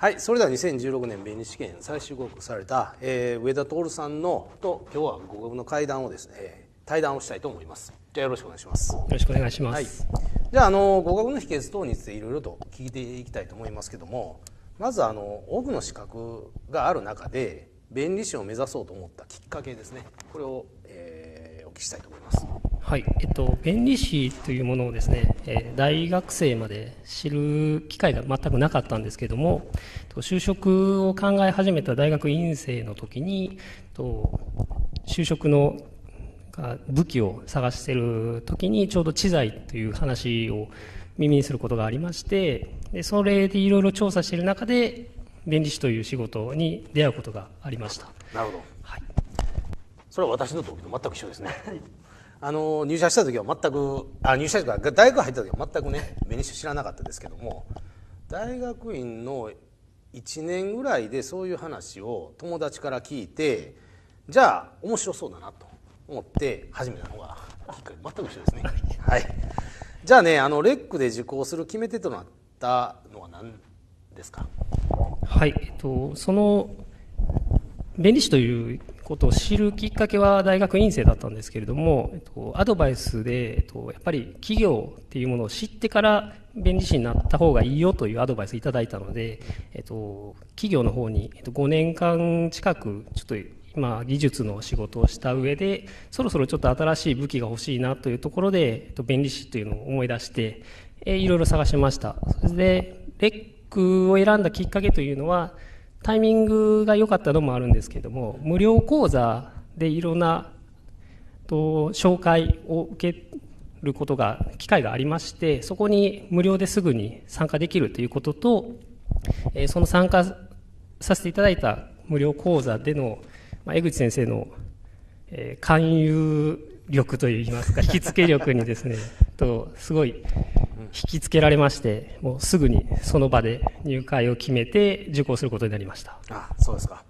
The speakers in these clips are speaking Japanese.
はい、それでは2016年弁理試験最終合格された、えー、上田徹さんのと今日は合格の会談をですね対談をしたいと思います。じゃあよろしくお願いします。よろしくお願いします。はい、じゃああの合格の秘訣等についていろいろと聞いていきたいと思いますけども、まずあの多くの資格がある中で弁理士を目指そうと思ったきっかけですね。これを、えー、お聞きしたいと思います。はい、えっと、弁理士というものをですね、えー、大学生まで知る機会が全くなかったんですけども、と就職を考え始めた大学院生の時に、と就職の武器を探してる時にちょうど知財という話を耳にすることがありまして、でそれでいろいろ調査している中で、弁理士という仕事に出会うことがありました。なるほど。はい。それは私の時と全く一緒ですね。あの入社した時は全くあ入社した時は、大学入った時は全くねベニシ知らなかったですけども大学院の1年ぐらいでそういう話を友達から聞いてじゃあ面白そうだなと思って始めたのがきっか全く一緒ですね。はい、じゃあねあのレックで受講する決め手となったのは何ですかはい、えっと、その弁理士ということを知るきっかけは大学院生だったんですけれども、えっと、アドバイスで、えっと、やっぱり企業っていうものを知ってから弁理士になった方がいいよというアドバイスいただいたので、えっと、企業の方に、えっと、5年間近くちょっと今技術の仕事をした上でそろそろちょっと新しい武器が欲しいなというところで、えっと、弁理士というのを思い出して、えいろいろ探しましたそれでレックを選んだきっかけというのはタイミングが良かったのもあるんですけれども無料講座でいろんなと紹介を受けることが機会がありましてそこに無料ですぐに参加できるということと、えその参加させていただいた無料講座での、まあ、江口先生の、えー、勧誘力といいますか引きつけ力にですねとすごい引きつけられましてもうすぐにその場で入会を決めて受講することになりましたあそうですか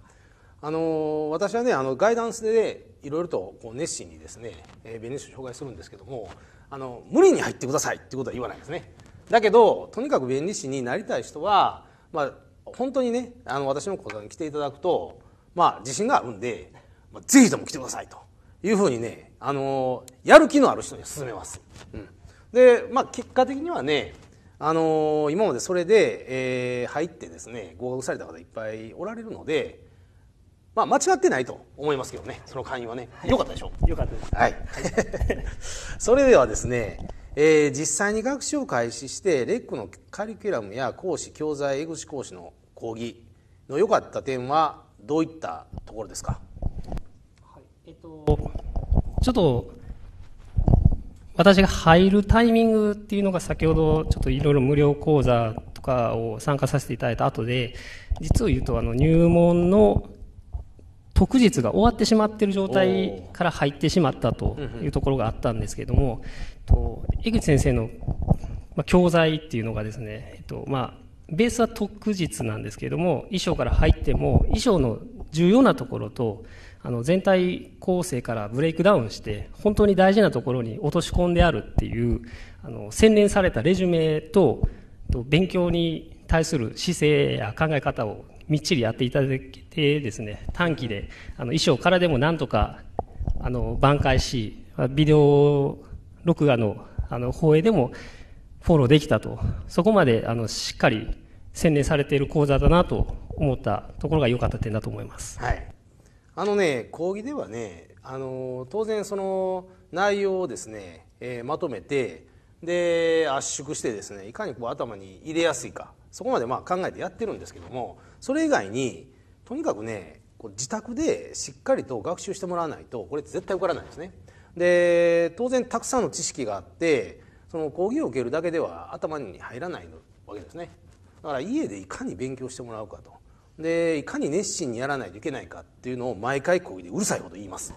あの私はねあのガイダンスでいろいろとこう熱心にですね、えー、ベネッシュを紹介するんですけどもあの無理に入ってくださいってことは言わないですねだけどとにかく弁理士になりたい人は、まあ、本当にねあの私の講座に来ていただくと、まあ、自信があるんで、まあ、ぜひとも来てくださいというふうにね、あのやる気のある人に勧めます。うんで、まあ、結果的にはね、あのー、今までそれで、えー、入ってですね合格された方いっぱいおられるので、まあ、間違ってないと思いますけどねその会員はね、はい、よかったでしょよかったです、はい、それではですね、えー、実際に学習を開始してレックのカリキュラムや講師教材エグ講師の講義の良かった点はどういったところですか、はいえっと、ちょっと私が入るタイミングっていうのが先ほどちょっといろいろ無料講座とかを参加させていただいた後で、実を言うとあの入門の特日が終わってしまってる状態から入ってしまったというところがあったんですけども、と江口先生の教材っていうのがですね、えっとまあ、ベースは特日なんですけれども衣装から入っても衣装の重要なところとあの全体構成からブレイクダウンして本当に大事なところに落とし込んであるっていうあの洗練されたレジュメと勉強に対する姿勢や考え方をみっちりやっていただいてですね短期であの衣装からでもなんとかあの挽回しビデオ録画のあの放映でもフォローできたとそこまであのしっかり洗練されている講座だなと思ったところが良かった点だと思います。はいあのね講義ではねあの当然その内容をですね、えー、まとめてで圧縮してですねいかにこう頭に入れやすいかそこまでまあ考えてやってるんですけどもそれ以外にとにかくね自宅でしっかりと学習してもらわないとこれって絶対受からないですね。で当然たくさんの知識があってその講義を受けるだけでは頭に入らないわけですね。だから家でいかに勉強してもらうかとでいかに熱心にやらないといけないかっていうのを毎回講義でうるさいほど言います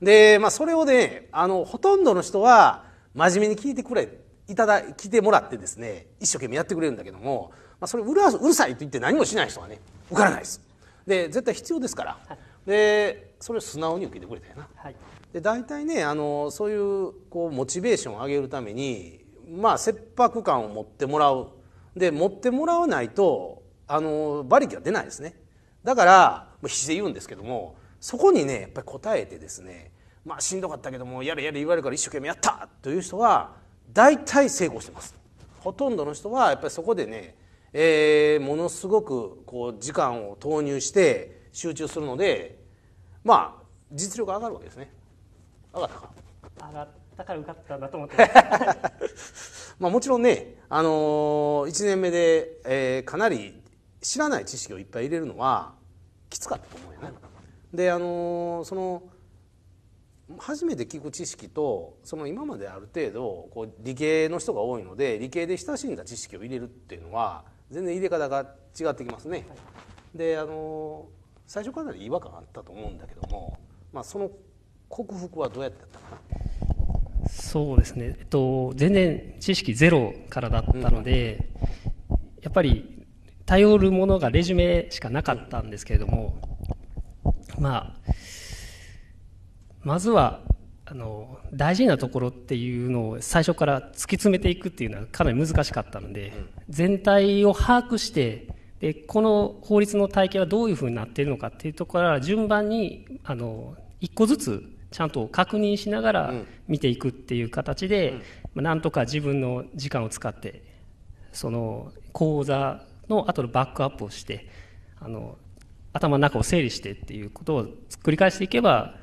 で、まあ、それをねあのほとんどの人は真面目に聞いてくれいただ聞いてもらってですね一生懸命やってくれるんだけども、まあ、それうるうるさいと言って何もしない人はね受からないですで絶対必要ですから、はい、でそれを素直に受けてくれたよな、はい、で大体ねあのそういうこうモチベーションを上げるためにまあ切迫感を持ってもらうで持ってもらわないとあの馬力は出ないですねだから必死で言うんですけどもそこにねやっぱり答えてですねまあしんどかったけどもやれやれ言われるから一生懸命やったという人は大体成功してますほとんどの人はやっぱりそこでね、えー、ものすごくこう時間を投入して集中するのでまあ実力上がるわけですね上がったか上がったから受かったんだと思って まあもちろんね、あのー、1年目で、えー、かなり知らない知識をいっぱい入れるのはきつかったと思うよね。であのその初めて聞く知識とその今まである程度こう理系の人が多いので理系で親しんだ知識を入れるっていうのは全然入れ方が違ってきますね。であの最初かなり違和感あったと思うんだけども、まあ、その克服はどうやってやったかなそうですね、えっと、全然知識ゼロからだったので、うん、やっぱり頼るものがレジュメしかなかったんですけれども、まあ、まずは、あの、大事なところっていうのを最初から突き詰めていくっていうのはかなり難しかったので、全体を把握して、で、この法律の体系はどういうふうになっているのかっていうところから順番に、あの、一個ずつちゃんと確認しながら見ていくっていう形で、まなんとか自分の時間を使って、その講座の後のバックアップをしてあの頭の中を整理してっていうことを繰り返していけば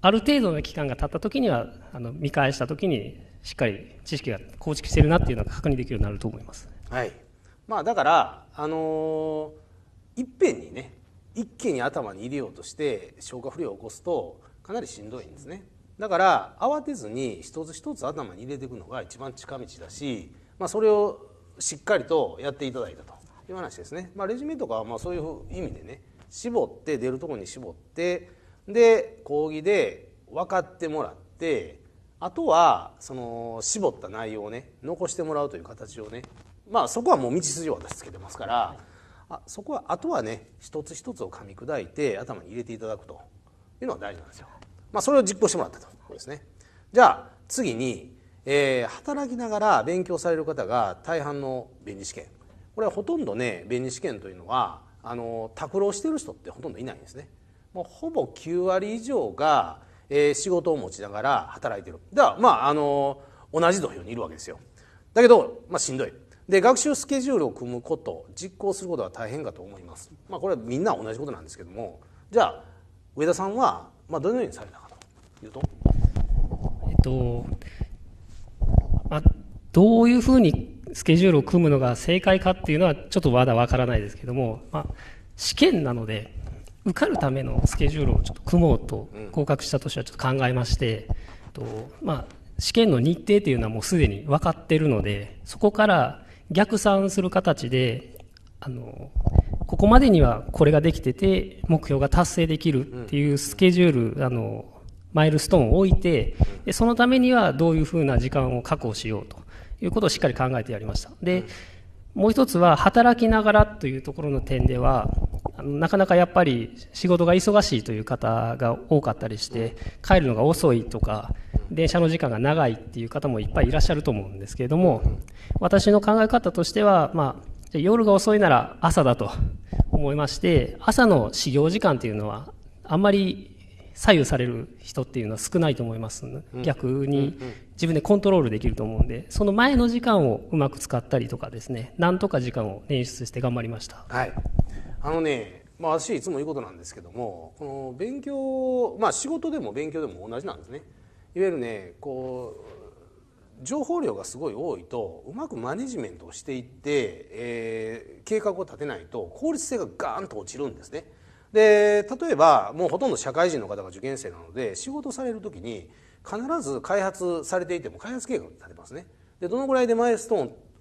ある程度の期間が経った時にはあの見返した時にしっかり知識が構築してるなっていうのが確認できるようになると思います。はいまあ、だから、あのー、いっぺんにね一気に頭に入れようとして消化不良を起こすとかなりしんどいんですねだから慌てずに一つ一つ頭に入れていくのが一番近道だし、まあ、それをしっかりとやっていただいたという話ですね。まあ、レジュメとかはまあそういう意味でね絞って出るとこに絞ってで講義で分かってもらってあとはその絞った内容をね残してもらうという形をねまあそこはもう道筋を私つけてますから、あそこはあとはね一つ一つを噛み砕いて頭に入れていただくというのが大事なんですよ。まあ、それを実行してもらったということですね。じゃあ次に、えー、働きながら勉強される方が大半の弁理試験これはほとんどね弁理試験というのはあの拓郎してる人ってほとんどいないんですね。もうほぼ9割以上が、えー、仕事を持ちながら働いてる。だからまああの同じ土俵にいるわけですよ。だけど、まあ、しんどい。で学習スケジュールを組むこと実行することは大変かと思います。まあ、これはみんな同じことなんですけどもじゃあ上田さんは、まあ、どのようにされたかというと。えっとまあ、どういうふうにスケジュールを組むのが正解かっていうのはちょっとまだわからないですけども、まあ、試験なので受かるためのスケジュールをちょっと組もうと合格した年はちょっと考えまして、とまあ、試験の日程というのはもうすでに分かってるのでそこから逆算する形であのここまでにはこれができてて目標が達成できるっていうスケジュール、あのマイルストーンを置いてでそのためにはどういうふうな時間を確保しようということをしっかり考えてやりました。で、もう一つは働きながらというところの点では、なかなかやっぱり仕事が忙しいという方が多かったりして、帰るのが遅いとか、電車の時間が長いっていう方もいっぱいいらっしゃると思うんですけれども、私の考え方としては、まあ、じゃ夜が遅いなら朝だと 思いまして、朝の始業時間っていうのは、あんまり左右される人っていうのは少ないと思います。逆に自分でコントロールできると思うんで、その前の時間をうまく使ったりとかですね、なんとか時間を捻出して頑張りました。はい。あのね、まあ私いつも言うことなんですけども、この勉強、まあ仕事でも勉強でも同じなんですね。いわゆるね、こう、情報量がすごい多いと、うまくマネジメントをしていって、えー、計画を立てないと効率性がガーンと落ちるんですね。で、例えばもうほとんど社会人の方が受験生なので、仕事される時に、必ず開発されていても開発計画に立てますねでどのぐらいでマイスト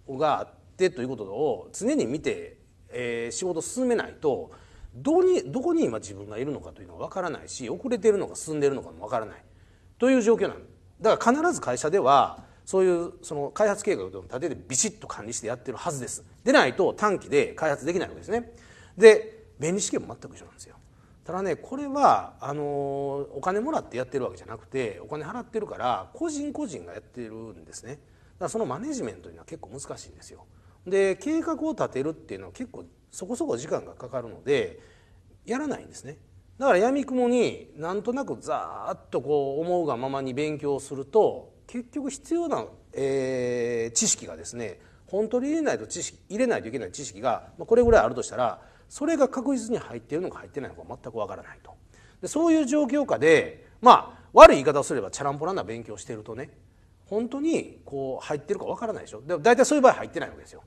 ーンがあってということを常に見て、えー、仕事進めないとどうにどこに今自分がいるのかというのが分からないし遅れてるのか進んでるのかも分からないという状況なんだから必ず会社ではそういうその開発計画を立ててビシッと管理してやってるはずですでないと短期で開発できないわけですねで便利試験も全く一緒なんですよただねこれはあのお金もらってやってるわけじゃなくてお金払ってるから個人個人がやってるんですねだからそのマネジメントというのは結構難しいんですよで計画を立てるっていうのは結構そこそこ時間がかかるのでやらないんですねだからやみくもになんとなくざーっとこう思うがままに勉強すると結局必要な、えー、知識がですね本当に入れないと知識入れないといけない知識が、まあ、これぐらいあるとしたらそれが確実に入っているのか入ってないのか全くわからないとでそういう状況下でまあ悪い言い方をすればチャランポランな勉強してるとね本当にこう入ってるかわからないでしょで大体そういう場合入ってないわけですよ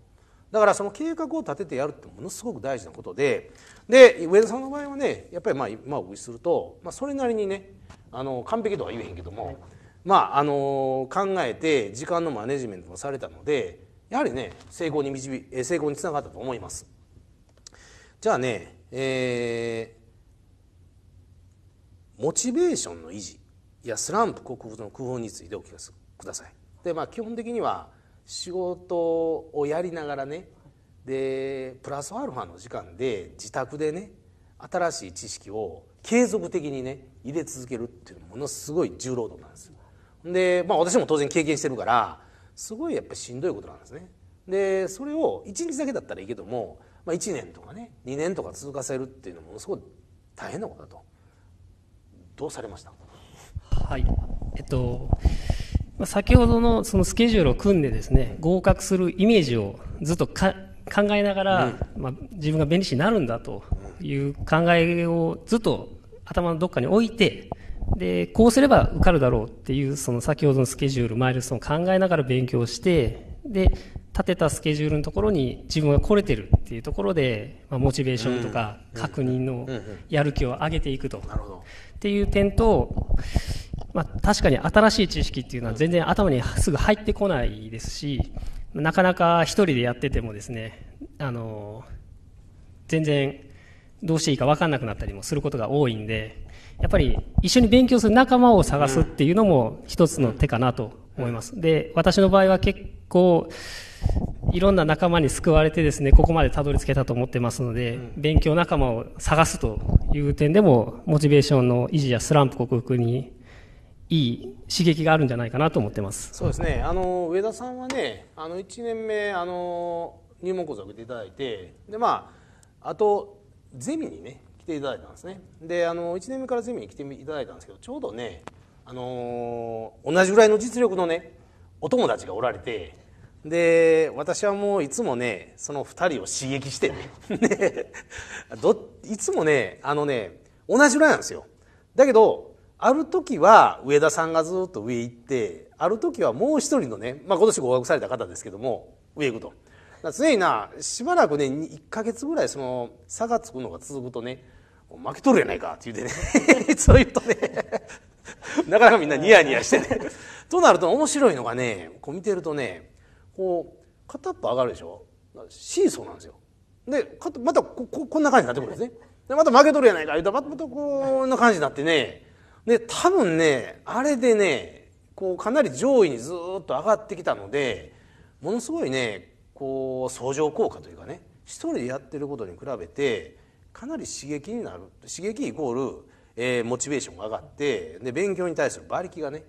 だからその計画を立ててやるってものすごく大事なことでで上田さんの場合はねやっぱりまあ今お聞すると、まあ、それなりにねあの完璧とは言えへんけども、まああの考えて時間のマネジメントもされたのでやはりね成功に導成功につながったと思います。じゃあね、えー、モチベーションの維持やスランプ克服の工夫についてお聞かせください。でまあ、基本的には仕事をやりながらねでプラスアルファの時間で自宅でね新しい知識を継続的にね入れ続けるっていうものすごい重労働なんですよ。で、まあ、私も当然経験してるからすごいやっぱりしんどいことなんですね。でそれを1日だけだったらいいけどもまあ、1年とかね2年とか続かせるっていうのもすごい大変なことだとどうされましたはいえっと先ほどのそのスケジュールを組んでですね合格するイメージをずっと考えながら、うん、まあ、自分が弁理士になるんだという考えをずっと頭のどっかに置いてでこうすれば受かるだろうっていうその先ほどのスケジュールマイルストーンを考えながら勉強してで立てたスケジュールのところに自分が来れてるっていうところで、まあ、モチベーションとか確認のやる気を上げていくと、っていう点と、まあ、確かに新しい知識っていうのは全然頭にすぐ入ってこないですしなかなか一人でやっててもですねあの全然どうしていいか分かんなくなったりもすることが多いんでやっぱり一緒に勉強する仲間を探すっていうのも一つの手かなと思います。で私の場合は結構いろんな仲間に救われてですね、ここまでたどり着けたと思ってますので、勉強仲間を探すという点でも、モチベーションの維持やスランプ克服にいい刺激があるんじゃないかなと思ってます。そうですね。あの、上田さんはね、あの、1年目、あの、入門講座を受けていただいて、で、まあ、あと、ゼミにね、来ていただいたんですね。で、あの、1年目からゼミに来ていただいたんですけど、ちょうどね、あの同じぐらいの実力のね、お友達がおられて、で私はもういつもねその2人を刺激してね ねどいつもねあのね同じぐらいなんですよだけどある時は上田さんがずっと上行ってある時はもう一人のね、まあ、今年合格された方ですけども上行くと常になしばらくね1か月ぐらいその差がつくのが続くとね負けとるやないかって言うてね そう言うとねなかなかみんなニヤニヤしてねとなると面白いのがねこう見てるとねこう片っぽ上がるでしょシーソーなんですよでまたここんな感じになってくるんですねでまた負けとるやないか言うたらまたこんな感じになってねで多分ねあれでねこうかなり上位にずっと上がってきたのでものすごいねこう相乗効果というかね一人でやってることに比べてかなり刺激になる刺激イコール、えー、モチベーションが上がってで勉強に対する馬力がね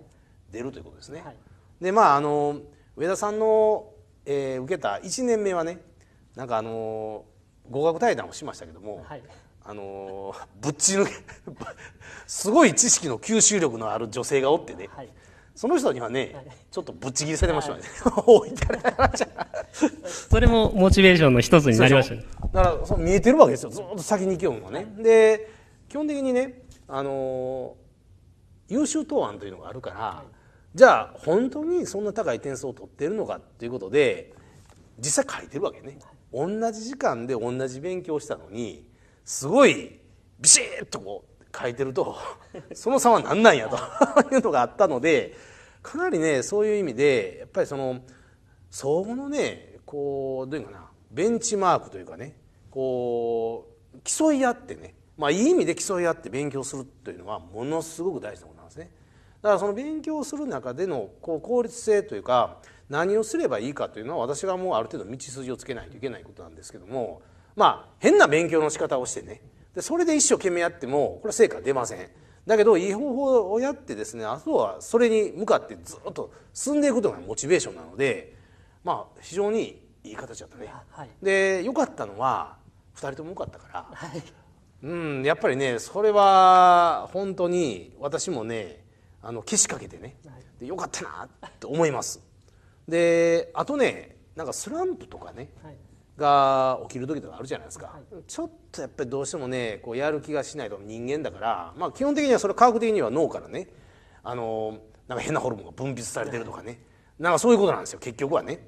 出るということですね。はい、でまああの上田さんの、えー、受けた1年目はねなんかあのー、合格対談をしましたけども、はい、あのー、ぶっち抜けすごい知識の吸収力のある女性がおってね、はい、その人にはね、はい、ちょっとぶっちぎりされましたね、それもモチベーションの一つになりましたねだからそ見えてるわけですよずっと先に行けよねで基本的にね、あのー、優秀答案というのがあるから、じゃあ本当にそんな高い点数を取ってるのかっていうことで実際書いてるわけね同じ時間で同じ勉強したのにすごいビシッとこう書いてるとその差は何なんやと いうのがあったのでかなりねそういう意味でやっぱりその相互のねこうどういうかなベンチマークというかねこう競い合ってねまあいい意味で競い合って勉強するというのはものすごく大事なことだからその勉強する中でのこう効率性というか何をすればいいかというのは私がもうある程度道筋をつけないといけないことなんですけどもまあ変な勉強の仕方をしてねでそれで一生懸命やってもこれは成果出ません。だけどいい方法をやってですねあとはそれに向かってずっと進んでいくことがモチベーションなのでまあ非常にいい形だったね。はい、で良かったのは2人とも良かったから、はい、うんやっぱりねそれは本当に私もねあのけしかけてねでよかったなって思いますであとねなんかスランプとかね、が起きる時とかあるじゃないですか、ちょっとやっぱりどうしてもねこうやる気がしないと人間だから、まあ、基本的にはそれ科学的には脳からねあのなんか変なホルモンが分泌されてるとかね、なんかそういうことなんですよ結局はね。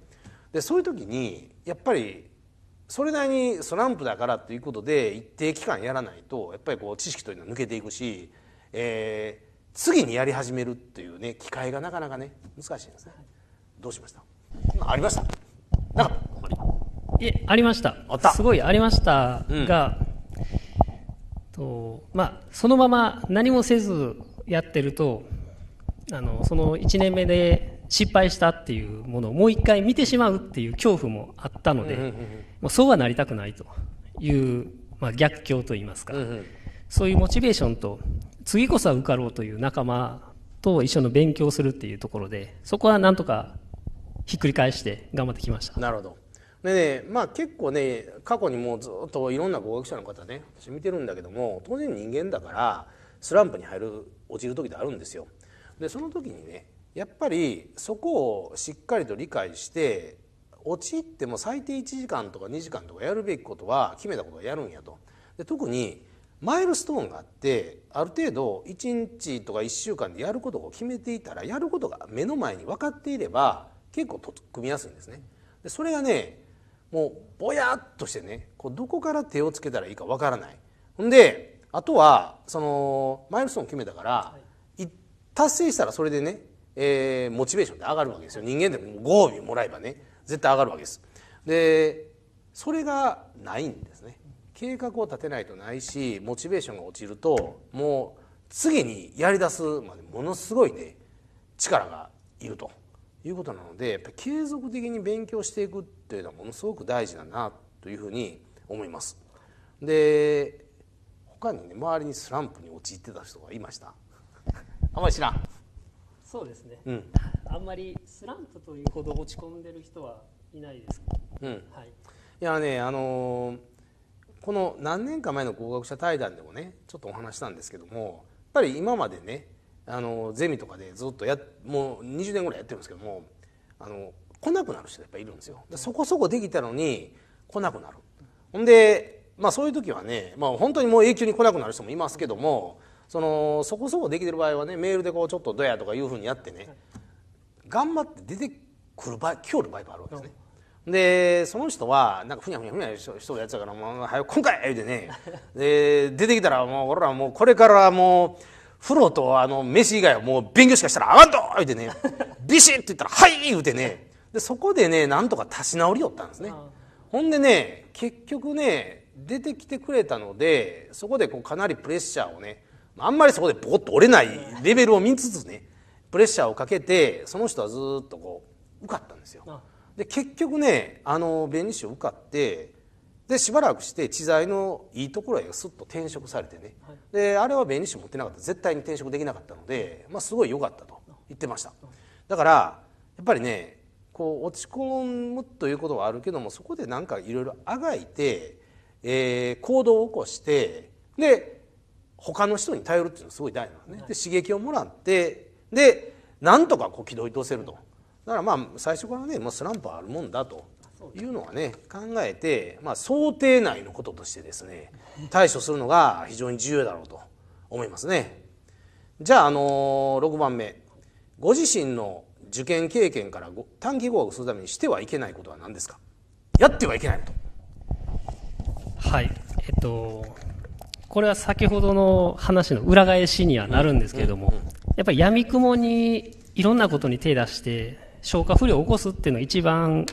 でそういう時にやっぱりそれなりにスランプだからということで一定期間やらないとやっぱりこう知識というのは抜けていくし、えー、次にやり始めるっていうね機会がなかなかね難しいですねどうしましたありましたなかったいありましたすごいありましたが、うん、とまあそのまま何もせずやってるとあのその1年目で失敗したっていうものをもう一回見てしまうっていう恐怖もあったので、うんうんうん、もうそうはなりたくないという、まあ、逆境といいますか、うんうん、そういうモチベーションと次こそは受かろうという仲間と一緒の勉強するっていうところでそこはなんとかひっくり返して頑張ってきましたなるほどでねまあ結構ね過去にもうずっといろんな合格者の方ね私見てるんだけども当然人間だからスランプに入る落ちる時ってあるんですよでその時にねやっぱりそこをしっかりと理解して陥っても最低1時間とか2時間とかやるべきことは決めたことはやるんやとで特にマイルストーンがあってある程度1日とか1週間でやることを決めていたらやることが目の前に分かっていれば結構組みやすいんですね。でそれがねもうぼやっとしてねこうどこから手をつけたらいいかわからない。ほんであとはそのマイルストーン決めたから、はい、達成したらそれでね、えー、モチベーションって上がるわけですよ人間でもご褒美もらえばね絶対上がるわけです。でそれがないんです。計画を立てないとないしモチベーションが落ちるともう次にやりだすまでものすごいね力がいるということなのでやっぱ継続的に勉強していくっていうのはものすごく大事だなというふうに思います。で他にね周りにスランプに陥ってた人がいました。あんまり知らん。そうですね。うん、あんまりスランプというほど落ち込んでる人はいないです。うん。はい。いやねあのーこの何年か前の合格者対談でもねちょっとお話したんですけどもやっぱり今までねあのゼミとかでずっとやもう20年ぐらいやってるんですけどもあの来なくなる人やっぱいるんですよそこそこできたのに来なくなるほんでまあそういう時はね、まあ、本当にもう永久に来なくなる人もいますけどもそのそこそこできてる場合はねメールでこうちょっとどやとかいうふうにやってね頑張って出てくる場合来る場合もあるわけですね。でその人はなんかふにゃふにゃふにゃしとるやつだから「もうはく今回!」言うてねで出てきたらもう俺らもうこれからもう風呂とあの飯以外はもう勉強しかしたらあかんと言うてねビシッと言ったら「はい!」言うてねでそこでねなんとか立ち直りよったんですね。ほんでね結局ね出てきてくれたのでそこでこうかなりプレッシャーをねあんまりそこでボコッと折れないレベルを見つつねプレッシャーをかけてその人はずっとこう受かったんですよ。で結局ねあの弁理士を受かってでしばらくして知財のいいところへすっと転職されてね、はい、であれは弁理士持ってなかった絶対に転職できなかったので、まあ、すごい良かったと言ってましただからやっぱりねこう落ち込むということはあるけどもそこでなんかいろいろあがいて、えー、行動を起こしてで他の人に頼るっていうのはすごい大事なんね、はい、で刺激をもらってでなんとかこう軌道に通せると。だからまあ最初からね、もうスランプあるもんだというのはね考えて、まあ、想定内のこととしてですね対処するのが非常に重要だろうと思いますね。じゃあ、あの6番目ご自身の受験経験から短期合格するためにしてはいけないことは何ですかやってはいけないとはいえっとこれは先ほどの話の裏返しにはなるんですけれども、うんうんうん、やっぱりやみくもにいろんなことに手出して消化不良を起こすっていうのは一番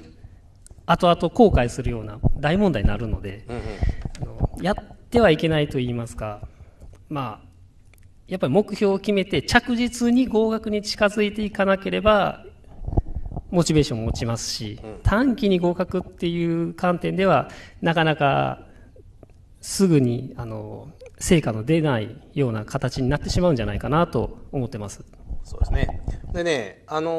後々後悔するような大問題になるので、うんうん、あのやってはいけないと言いますか、まあ、やっぱり目標を決めて着実に合格に近づいていかなければ、モチベーションも落ちますし、短期に合格っていう観点では、なかなかすぐに、あの、成果の出ないような形になってしまうんじゃないかなと思ってます。そうですねでねあの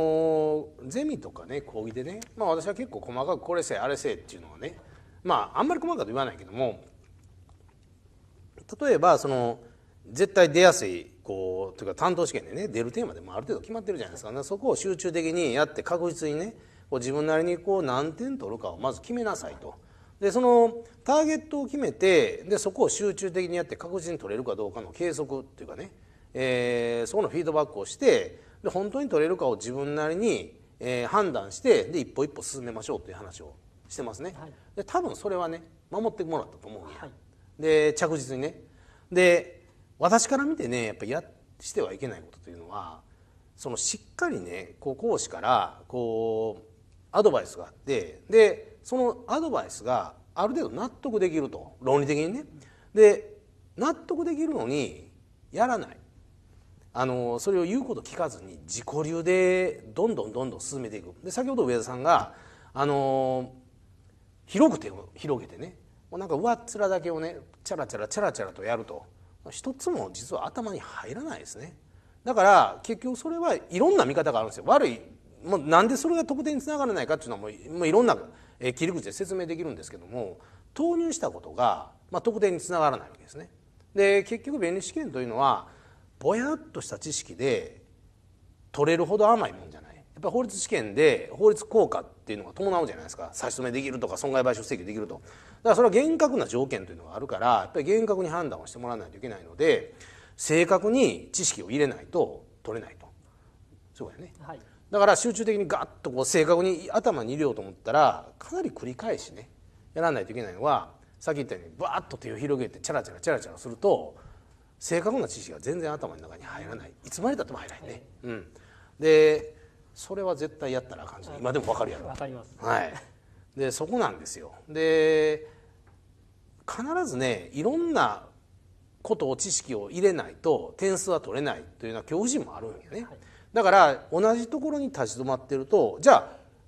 ー、ゼミとかね講義でね、まあ、私は結構細かくこれせえあれせっていうのはねまああんまり細かく言わないけども例えばその絶対出やすいこうというか担当試験でね出るテーマでもある程度決まってるじゃないですか、ね、そこを集中的にやって確実にねこう自分なりにこう何点取るかをまず決めなさいと。でそのターゲットを決めてでそこを集中的にやって確実に取れるかどうかの計測っていうかねえー、そこのフィードバックをしてで本当に取れるかを自分なりに、えー、判断してで一歩一歩進めましょうという話をしてますね、はい、で多分それはね守ってもらったと思うんではい、で着実にねで私から見てねやっぱやしてはいけないことというのはそのしっかりねこう講師からこうアドバイスがあってでそのアドバイスがある程度納得できると論理的にねで納得できるのにやらないあのそれを言うこと聞かずに自己流でどんどんどんどん進めていくで先ほど上田さんがあの広く手を広げてねもうなんか上っ面だけをねチャラチャラチャラチャラとやると一つも実は頭に入らないですねだから結局それはいろんな見方があるんですよ悪いもうなんでそれが得点につながらないかっていうのはもうもういろんな切り口で説明できるんですけども投入したことが、まあ、得点につながらないわけですね。で結局弁理試験というのはぼやっとした知識で取れるほど甘いもんじゃないやっぱ法律試験で法律効果っていうのが伴うじゃないですか差し止めできるとか損害賠償請求できるとだからそれは厳格な条件というのがあるからやっぱり厳格に判断をしてもらわないといけないので正確に知識を入れないと取れないとそうやね、はい、だから集中的にガッとこう正確に頭に入れようと思ったらかなり繰り返しねやらないといけないのはさっき言ったようにバッと手を広げてチャラチャラチャラチャラすると正確な知識が全然頭の中に入らないいつまでたっても入らないね、はい、うん、でそれは絶対やったらあかんし、はい、今でも分かるやろ分かります、はい、でそこなんですよで必ずねいろんなことを知識を入れないと点数は取れないというのは恐怖心もあるんよね、はい、だから同じところに立ち止まってるとじゃあ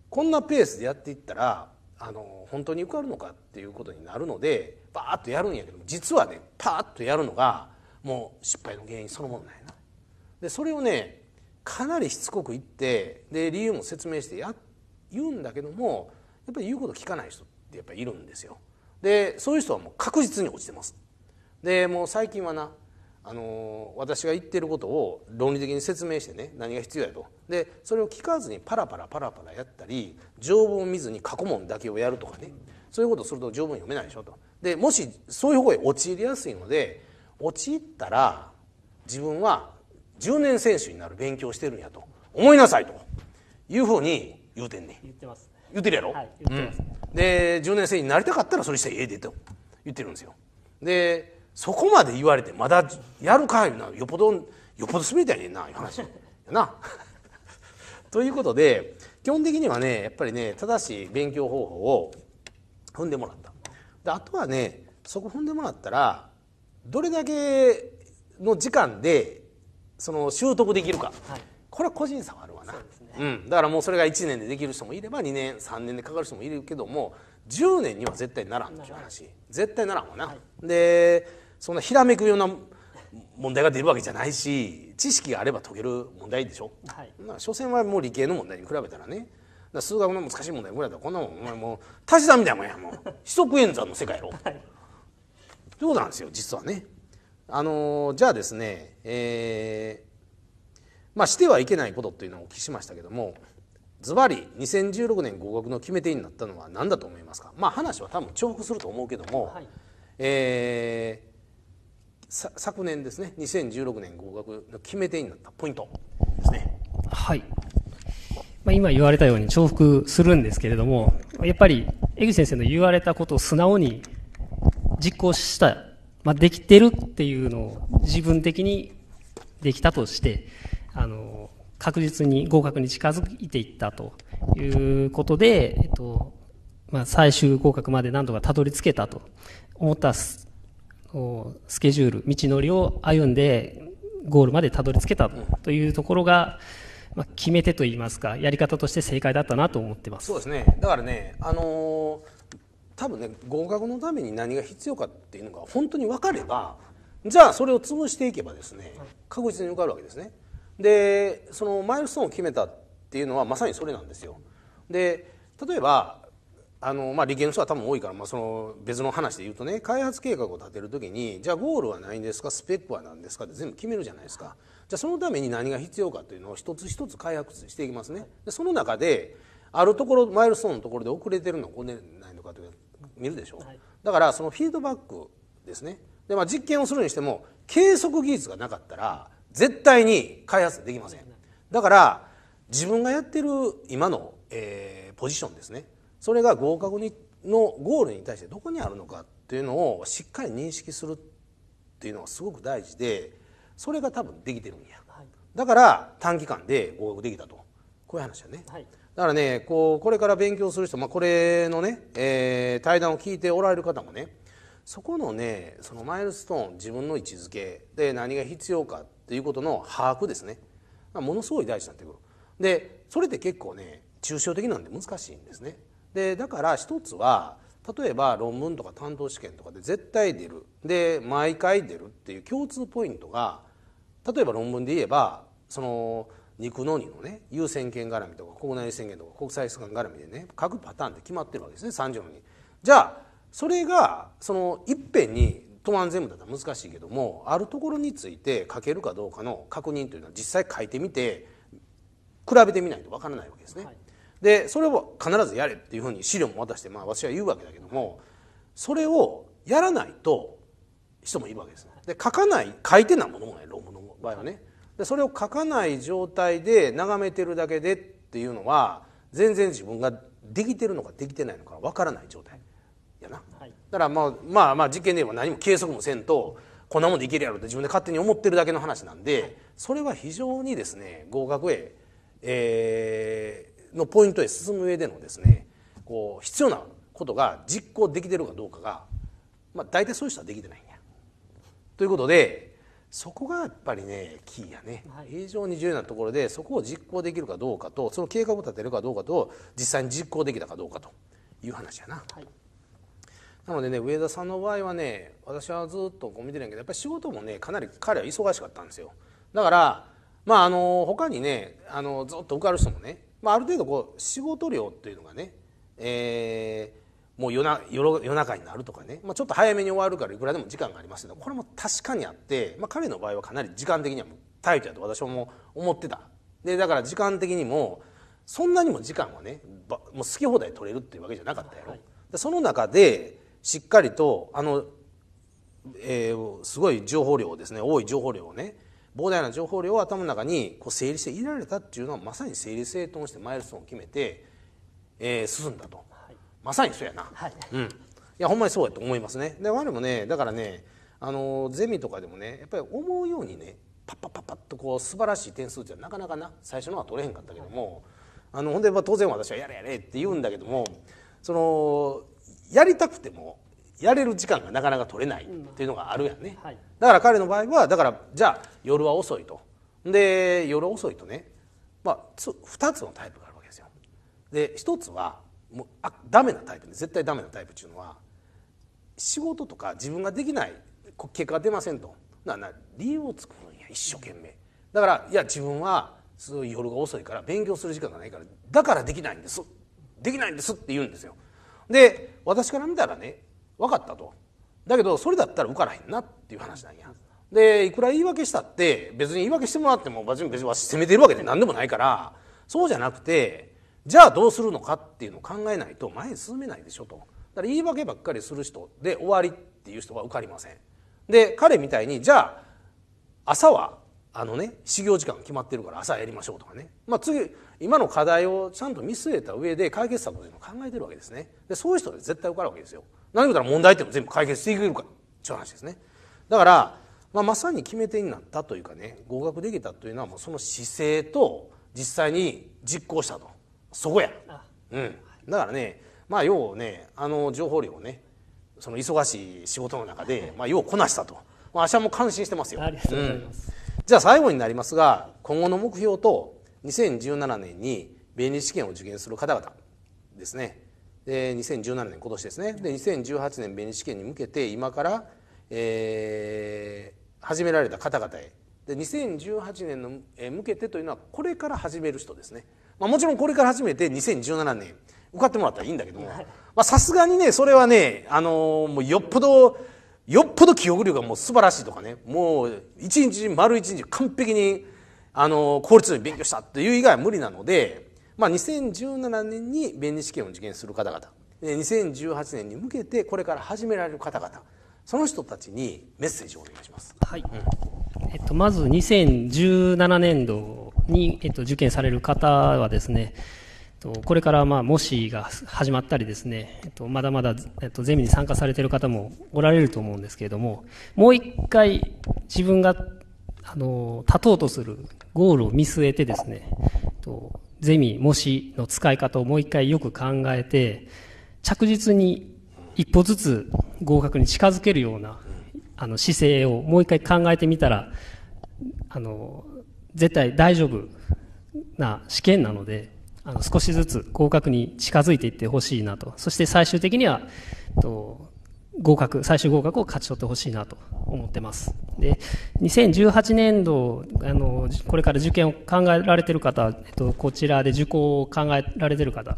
こんなペースでやっていったらあの本当に受かるのかっていうことになるのでバーッとやるんやけど実はねパーッとやるのがもう失敗の原因そのものないなでそれをねかなりしつこく言ってで理由も説明してや言うんだけどもやっぱり言うこと聞かない人ってやっぱりいるんですよでそういう人はもう確実に落ちてますでもう最近はなあの私が言ってることを論理的に説明してね何が必要やとでそれを聞かずにパラパラパラパラやったり条文を見ずに過去問だけをやるとかねそういうことをすると条文読めないでしょとでもしそういう方へ陥りやすいので陥ったら自分は10年選手になる勉強してるんやと思いなさいというふうに言うてんねん言ってます言ってるやろ、はい言ってます、うん、で10年生になりたかったらそれしてええでと言ってるんですよでそこまで言われてまだやるかいうなよっぽどよっぽど滑りたいねんないう話 な ということで基本的にはねやっぱりね正しい勉強方法を踏んでもらったであとはねそこ踏んでもらったらどれだけの時間でその習得できるか、はい、これは個人差はあるわな、ね、うん、だからもうそれが1年でできる人もいれば2年3年でかかる人もいるけども10年には絶対ならんという話絶対ならんわな、はい、でそんなひらめくような問題が出るわけじゃないし知識があれば解ける問題でしょ、はい、まあ所詮はもう理系の問題に比べたらね数学の難しい問題ぐらいだこんなもんお前もう足し算みたいなもんやもう四則演算の世界やろ、はいということなんですよ実はね。あのじゃあですね、えー、まあ、してはいけないことというのをお聞きしましたけどもズバリ2016年合格の決め手になったのは何だと思いますか、まあ、話は多分重複すると思うけども、はい、えー、昨年ですね2016年合格の決め手になったポイントですね。はいまあ、今言われたように重複するんですけれどもやっぱり江口先生の言われたことを素直に実行した、まあ、できてるっていうのを自分的にできたとして、あの、確実に合格に近づいていったということで、えっと、まあ、最終合格まで何度かたどり着けたと思ったスケジュール、道のりを歩んで、ゴールまでたどり着けたというところが、まあ、決め手といいますか、やり方として正解だったなと思ってますそうですね、だからね、あのー、多分ね合格のために何が必要かっていうのが本当に分かればじゃあそれを潰していけばですね確実に受かるわけですね。でそのマイルストーンを決めたっていうのはまさにそれなんですよ。で例えばあのまあ、理系の人は多分多いから、まあ、その別の話で言うとね開発計画を立てる時にじゃあゴールは何ですかスペックは何ですかって全部決めるじゃないですかじゃあそのために何が必要かというのを一つ一つ開発していきますねでその中であるところマイルストーンのところで遅れてるのはれないのかという見るでしょ、はい、だからそのフィードバックですねで、まあ、実験をするにしても計測技術がなかったら絶対に開発できませんだから自分がやってる今の、えー、ポジションですねそれが合格にのゴールに対してどこにあるのかっていうのをしっかり認識するっていうのがすごく大事でそれが多分できてるんや、はい、だから短期間で合格できたとこういう話だね、はいだからねこうこれから勉強する人、まあ、これのね、えー、対談を聞いておられる方もねそこのねそのマイルストーン自分の位置づけで何が必要かっていうことの把握ですねものすごい大事になってくるでそれって結構ね抽象的なんで難しいんですねでだから一つは例えば論文とか担当試験とかで絶対出るで毎回出るっていう共通ポイントが例えば論文で言えばその肉のにのね優先権絡みとか国内優先権とか国際主権絡みでね各パターンで決まってるわけですね3条に。じゃあそれがそのいっぺんに答案全部だったら難しいけどもあるところについて書けるかどうかの確認というのは実際書いてみて比べてみないとわからないわけですね。はい、でそれを必ずやれっていうふうに資料も渡してまあ私は言うわけだけどもそれをやらないと人もいるわけですね。で書かない書いてないものもない論文の場合はね。でそれを書かない状態で眺めてるだけでっていうのは全然自分ができてるのかできてないのかわからない状態やな、はい、だからまあまあまあ実験で言えば何も計測もせんとこんなもんでいけるやろって自分で勝手に思ってるだけの話なんでそれは非常にですね合格へ、えー、のポイントへ進む上でのですねこう必要なことが実行できてるかどうかが、まあ、大体そういう人はできてないんや。ということでそこがやっぱりねキーやね、はい、非常に重要なところでそこを実行できるかどうかとその計画を立てるかどうかと実際に実行できたかどうかという話やな、はい、なのでね上田さんの場合はね私はずっとこう見てるんやけどやっぱり仕事もねかなり彼は忙しかったんですよだからまああの他にねあのずっと受かる人もね、まあ、ある程度こう仕事量っていうのがね、えーもう夜な夜夜中になるとかね、まあ、ちょっと早めに終わるからいくらでも時間がありますけどこれも確かにあって、まあ、彼の場合はかなり時間的にはもうタイトやと私はも思ってたでだから時間的にもそんなにも時間はねもう好き放題取れるっていうわけじゃなかったやろ、はい、でその中でしっかりとあの、えー、すごい情報量ですね多い情報量をね膨大な情報量を頭の中にこう整理していられたっていうのはまさに整理整頓してマイルストーンを決めて、えー、進んだと。まさにそうやな、はい、うんいやほんまにそうやと思いますねで我もねだからねあのゼミとかでもねやっぱり思うようにねパッパッパッパッとこう素晴らしい点数じゃなかなかな最初のは取れへんかったけども、はい、あのほんで当然私は「やれやれ」って言うんだけども、そのやりたくてもやれる時間がなかなか取れないっていうのがあるやんね、うんはい、だから彼の場合はだからじゃあ夜は遅いとで夜遅いとね、まあ、2つのタイプがあるわけですよで1つはもうあダメなタイプね絶対ダメなタイプっていうのは仕事とか自分ができない結果が出ませんとなな理由を作るんや一生懸命だからいや自分はすごい夜が遅いから勉強する時間がないからだからできないんですできないんですって言うんですよで私から見たらね分かったとだけどそれだったら受からへんなっていう話なんやでいくら言い訳したって別に言い訳してもらっても別に別に責めてるわけで何でもないからそうじゃなくてじゃあどうするのかっていうのを考えないと前に進めないでしょとだから言い訳ばっかりする人で終わりっていう人は受かりませんで彼みたいにじゃあ朝はあのね始業時間決まってるから朝やりましょうとかね、まあ次、今の課題をちゃんと見据えた上で解決策を考えてるわけですねでそういう人で絶対受かるわけですよ何言うたら問題点も全部解決していけるかっていう話ですねだから、まあ、まさに決め手になったというかね合格できたというのはもうその姿勢と実際に実行したとそこやうんだからねまあようねあの情報量をねその忙しい仕事の中で、まあ、ようこなしたと、まあ、私はも感心してますよありがとうございます、うん、じゃあ最後になりますが今後の目標と2017年に便利試験を受験する方々ですねで2017年今年ですねで2018年便利試験に向けて今から、えー、始められた方々へで2018年の、えー、向けてというのはこれから始める人ですねまあ、もちろんこれから始めて2017年受かってもらったらいいんだけどもさすがにねそれはね、あのー、もうよっぽどよっぽど記憶力がもう素晴らしいとかねもう一日丸一日完璧に、あのー、効率よ勉強したという以外は無理なので、まあ、2017年に弁理試験を受験する方々2018年に向けてこれから始められる方々その人たちにメッセージをお願いします。はい、うん、えっと、まず2017年度に、えっと、受験される方はですね、これからまあ模試が始まったりですね、えっと、まだまだ、えっと、ゼミに参加されている方もおられると思うんですけれども、もう一回自分が、あの、立とうとするゴールを見据えてですね、と、ゼミ、模試の使い方をもう一回よく考えて、着実に一歩ずつ合格に近づけるような、あの、姿勢をもう一回考えてみたら、あの、絶対大丈夫な試験なので、あの少しずつ合格に近づいていってほしいなと。そして最終的には、と合格、最終合格を勝ち取ってほしいなと思ってます。で、2018年度、あの、これから受験を考えられてる方、えっと、こちらで受講を考えられてる方、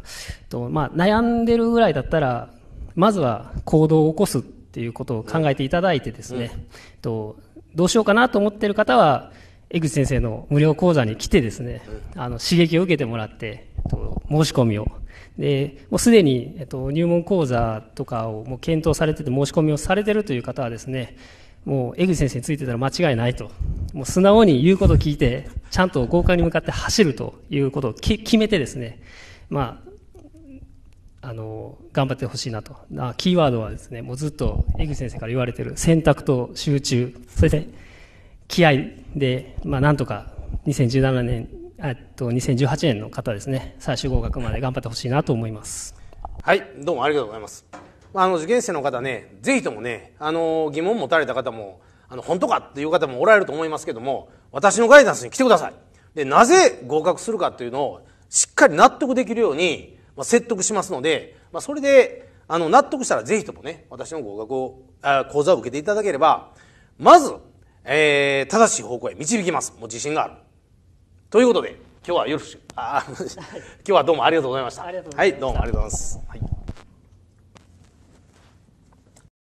と、まあ、悩んでるぐらいだったら、まずは行動を起こすっていうことを考えていただいてですね、うん、とどうしようかなと思ってる方は、江口先生の無料講座に来てですね、あの、刺激を受けてもらって、申し込みを。で、もうすでに、えっと、入門講座とかをもう検討されてて申し込みをされてるという方はですね、もう江口先生についてたら間違いないと。もう素直に言うことを聞いて、ちゃんと合格に向かって走るということを決めてですね、まあ、あの、頑張ってほしいなと。キーワードはですね、もうずっと江口先生から言われてる選択と集中、それで、気合で、まあ、なんとか2017年、えっと、2018年の方ですね、最終合格まで頑張ってほしいなと思います。はい、どうもありがとうございます。あの、受験生の方ね、ぜひともね、あの、疑問持たれた方も、あの、本当かっていう方もおられると思いますけども、私のガイダンスに来てください。で、なぜ合格するかっていうのを、しっかり納得できるように、まあ、説得しますので、まあ、それで、あの、納得したらぜひともね、私の合格を、あ講座を受けていただければ、まず、えー、正しい方向へ導きます。もう自信がある。ということで、今日はよろしく、あ、今日はどうもありがとうございました。はい、どうもありがとうございます。はい